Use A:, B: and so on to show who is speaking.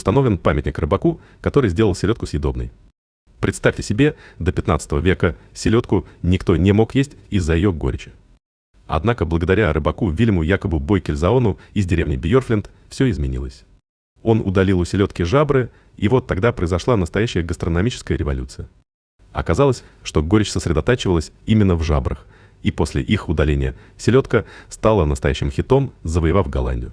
A: установлен памятник рыбаку, который сделал селедку съедобной. Представьте себе, до 15 века селедку никто не мог есть из-за ее горечи. Однако благодаря рыбаку Вильму Якобу Бойкельзаону из деревни Бьорфленд все изменилось. Он удалил у селедки жабры, и вот тогда произошла настоящая гастрономическая революция. Оказалось, что горечь сосредотачивалась именно в жабрах, и после их удаления селедка стала настоящим хитом, завоевав Голландию.